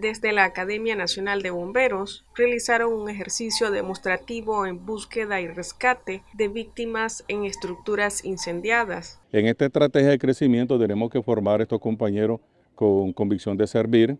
desde la Academia Nacional de Bomberos realizaron un ejercicio demostrativo en búsqueda y rescate de víctimas en estructuras incendiadas. En esta estrategia de crecimiento tenemos que formar estos compañeros con convicción de servir.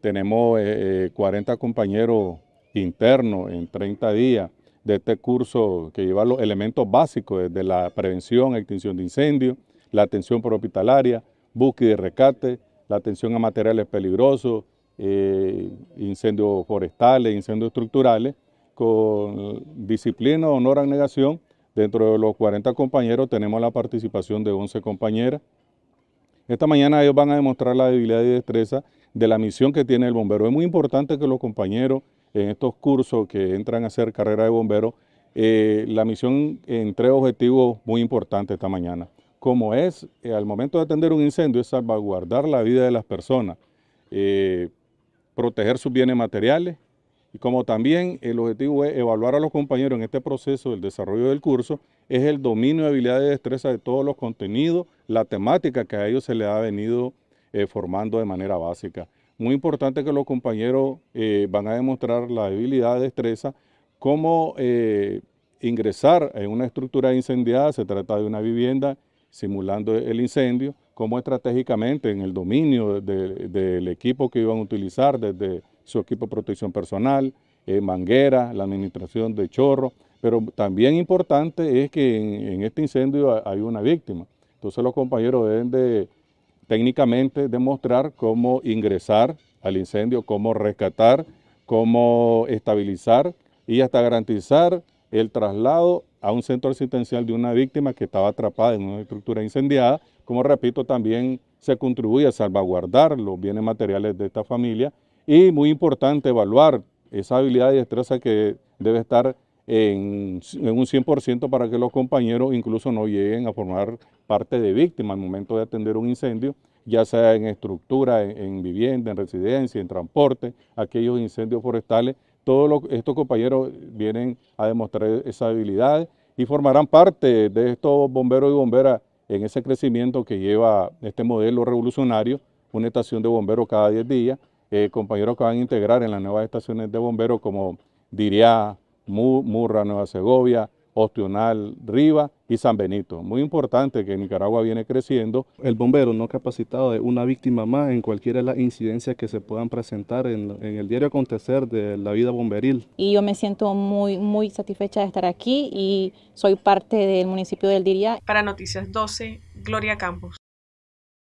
Tenemos 40 eh, eh, compañeros internos en 30 días de este curso que lleva los elementos básicos desde la prevención, extinción de incendios, la atención por hospitalaria, búsqueda y rescate, la atención a materiales peligrosos, eh, incendios forestales, incendios estructurales, con disciplina, honor, negación. Dentro de los 40 compañeros tenemos la participación de 11 compañeras. Esta mañana ellos van a demostrar la debilidad y destreza de la misión que tiene el bombero. Es muy importante que los compañeros en estos cursos que entran a hacer carrera de bombero... Eh, la misión en tres objetivos muy importantes esta mañana. Como es, eh, al momento de atender un incendio, es salvaguardar la vida de las personas proteger sus bienes materiales y como también el objetivo es evaluar a los compañeros en este proceso del desarrollo del curso, es el dominio, de habilidades de destreza de todos los contenidos, la temática que a ellos se les ha venido eh, formando de manera básica. Muy importante que los compañeros eh, van a demostrar la habilidad, destreza, cómo eh, ingresar en una estructura incendiada, se trata de una vivienda simulando el incendio, cómo estratégicamente en el dominio del equipo que iban a utilizar, desde su equipo de protección personal, eh, manguera, la administración de chorro, pero también importante es que en, en este incendio hay una víctima. Entonces los compañeros deben de técnicamente demostrar cómo ingresar al incendio, cómo rescatar, cómo estabilizar y hasta garantizar el traslado a un centro asistencial de una víctima que estaba atrapada en una estructura incendiada, como repito, también se contribuye a salvaguardar los bienes materiales de esta familia y muy importante evaluar esa habilidad y destreza que debe estar en, un 100% para que los compañeros incluso no lleguen a formar parte de víctima al momento de atender un incendio, ya sea en estructura, en vivienda, en residencia, en transporte, aquellos incendios forestales todos estos compañeros vienen a demostrar esa habilidad y formarán parte de estos bomberos y bomberas en ese crecimiento que lleva este modelo revolucionario, una estación de bomberos cada 10 días, eh, compañeros que van a integrar en las nuevas estaciones de bomberos como Diría, Murra, Nueva Segovia, Ostional, Riva y San Benito. Muy importante que Nicaragua viene creciendo. El bombero no capacitado de una víctima más en cualquiera de las incidencias que se puedan presentar en, en, el diario acontecer de la vida bomberil. Y yo me siento muy, muy satisfecha de estar aquí y soy parte del municipio del Diría. Para Noticias 12, Gloria Campos.